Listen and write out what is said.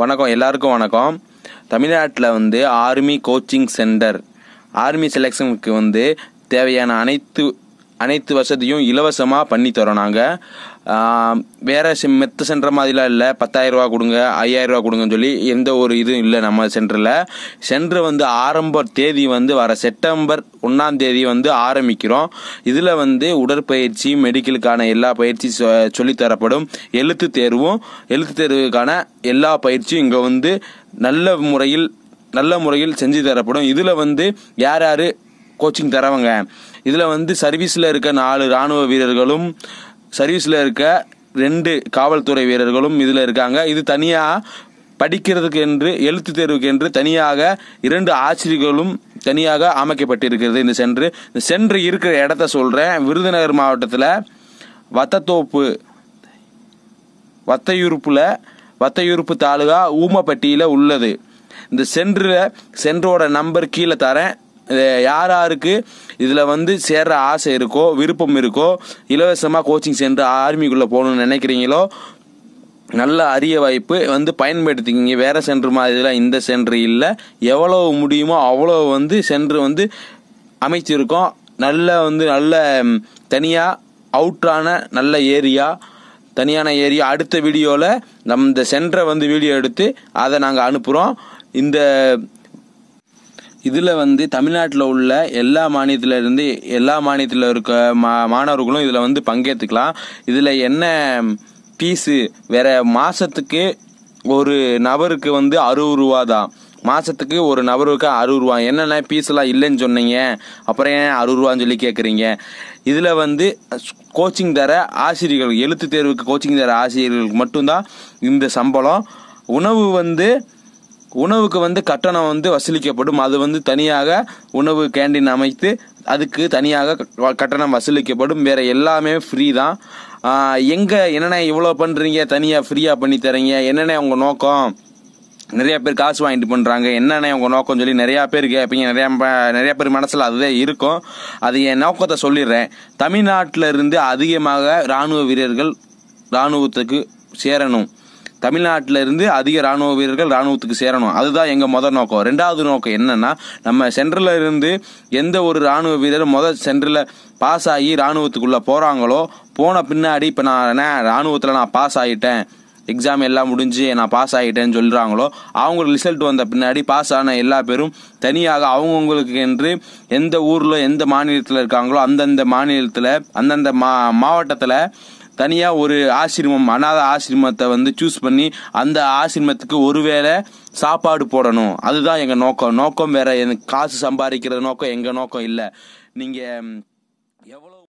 வணக்கம் எல்லாருக்கும் வணக்கம் தமிழ்நாட்டில் வந்து ஆர்மி கோச்சிங் சென்டர் ஆர்மி செலெக்ஷனுக்கு வந்து தேவையான அனைத்து அனைத்து வசதியும் இலவசமாக பண்ணி தரோம் நாங்கள் வேறு மெத்த சென்ற மாதிரிலாம் இல்லை ரூபா கொடுங்க ரூபா கொடுங்கன்னு சொல்லி எந்த ஒரு இதுவும் இல்லை நம்ம சென்டரில் சென்ட்ரு வந்து ஆரம்ப தேதி வந்து வர செப்டம்பர் ஒன்றாம் தேதி வந்து ஆரம்பிக்கிறோம் இதில் வந்து உடற்பயிற்சி மெடிக்கலுக்கான எல்லா பயிற்சி சொல்லித்தரப்படும் எழுத்து தேர்வும் எழுத்து தேர்வுக்கான எல்லா பயிற்சியும் இங்கே வந்து நல்ல முறையில் நல்ல முறையில் செஞ்சு தரப்படும் இதில் வந்து யார் யார் கோச்சிங் தரவங்க இதில் வந்து சர்வீஸில் இருக்க நாலு இராணுவ வீரர்களும் சர்வீஸில் இருக்க ரெண்டு காவல்துறை வீரர்களும் இதில் இருக்காங்க இது தனியாக படிக்கிறதுக்கு என்று எழுத்து தேர்வுக்கு என்று தனியாக இரண்டு ஆசிரியர்களும் தனியாக அமைக்கப்பட்டிருக்கிறது இந்த சென்று இந்த சென்று இருக்கிற இடத்த சொல்கிறேன் விருதுநகர் மாவட்டத்தில் வத்தத்தோப்பு வத்தையுறுப்பில் வத்தையுறுப்பு தாலுகா ஊமப்பட்டியில் உள்ளது இந்த சென்றில் சென்றோட நம்பர் கீழே தரேன் யார் யாருக்கு இதில் வந்து சேர்ற ஆசை இருக்கோ விருப்பம் இருக்கோ இலவசமாக கோச்சிங் சென்று ஆர்மிக்குள்ளே போகணுன்னு நினைக்கிறீங்களோ நல்ல அரிய வாய்ப்பு வந்து பயன்படுத்திக்கிங்க வேறு சென்ட்ரு மாதிரிலாம் இந்த சென்ட்ரு இல்லை எவ்வளோ முடியுமோ அவ்வளோ வந்து சென்ட்ரு வந்து அமைச்சிருக்கோம் நல்ல வந்து நல்ல தனியாக அவுட்டான நல்ல ஏரியா தனியான ஏரியா அடுத்த வீடியோவில் நம்ம இந்த சென்டரை வந்து வீடியோ எடுத்து அதை நாங்கள் அனுப்புகிறோம் இந்த இதில் வந்து தமிழ்நாட்டில் உள்ள எல்லா இருந்து எல்லா மாநிலத்தில் இருக்க மா மாணவர்களும் இதில் வந்து பங்கேற்றுக்கலாம் இதில் என்ன ஃபீஸு வேறு மாதத்துக்கு ஒரு நபருக்கு வந்து அறுபது ரூபா தான் மாதத்துக்கு ஒரு நபருக்கு அறுபது ரூபா என்னென்ன ஃபீஸ்லாம் இல்லைன்னு சொன்னீங்க அப்புறம் ஏன் அறுபது ரூபான்னு சொல்லி கேட்குறீங்க இதில் வந்து கோச்சிங் தர ஆசிரியர்கள் எழுத்து தேர்வுக்கு கோச்சிங் தர ஆசிரியர்களுக்கு மட்டும்தான் இந்த சம்பளம் உணவு வந்து உணவுக்கு வந்து கட்டணம் வந்து வசூலிக்கப்படும் அது வந்து தனியாக உணவு கேண்டீன் அமைத்து அதுக்கு தனியாக கட்டணம் வசூலிக்கப்படும் வேறு எல்லாமே ஃப்ரீ தான் எங்கே என்னென்ன இவ்வளோ பண்ணுறீங்க தனியாக ஃப்ரீயாக பண்ணி தரீங்க என்னென்ன உங்கள் நோக்கம் நிறையா பேர் காசு வாங்கிட்டு பண்ணுறாங்க என்னென்ன உங்கள் நோக்கம் சொல்லி நிறையா பேர் கேட்பீங்க நிறையா நிறையா பேர் மனசில் அதுவே இருக்கும் அது என் நோக்கத்தை சொல்லிடுறேன் தமிழ்நாட்டில் இருந்து அதிகமாக இராணுவ வீரர்கள் இராணுவத்துக்கு சேரணும் தமிழ்நாட்டில் இருந்து அதிக ராணுவ வீரர்கள் ராணுவத்துக்கு சேரணும் அதுதான் எங்கள் முதல் நோக்கம் ரெண்டாவது நோக்கம் என்னன்னா நம்ம சென்ட்ரலில் இருந்து எந்த ஒரு ராணுவ வீரர் முதல் சென்ட்ரலில் பாஸ் ஆகி ராணுவத்துக்குள்ளே போகிறாங்களோ போன பின்னாடி இப்போ நான் என்ன ராணுவத்தில் நான் பாஸ் ஆகிட்டேன் எக்ஸாம் எல்லாம் முடிஞ்சு நான் பாஸ் ஆகிட்டேன்னு சொல்கிறாங்களோ அவங்களுக்கு ரிசல்ட் வந்த பின்னாடி பாஸ் ஆன எல்லா பேரும் தனியாக அவங்கவுங்களுக்கு என்று எந்த ஊரில் எந்த மாநிலத்தில் இருக்காங்களோ அந்தந்த மாநிலத்தில் அந்தந்த மா மாவட்டத்தில் தனியாக ஒரு ஆசிரமம் அநாத ஆசிரமத்தை வந்து சூஸ் பண்ணி அந்த ஆசிரமத்துக்கு ஒருவேளை சாப்பாடு போடணும் அதுதான் எங்கள் நோக்கம் நோக்கம் வேறு எனக்கு காசு சம்பாதிக்கிற நோக்கம் எங்கள் நோக்கம் இல்லை நீங்கள் எவ்வளோ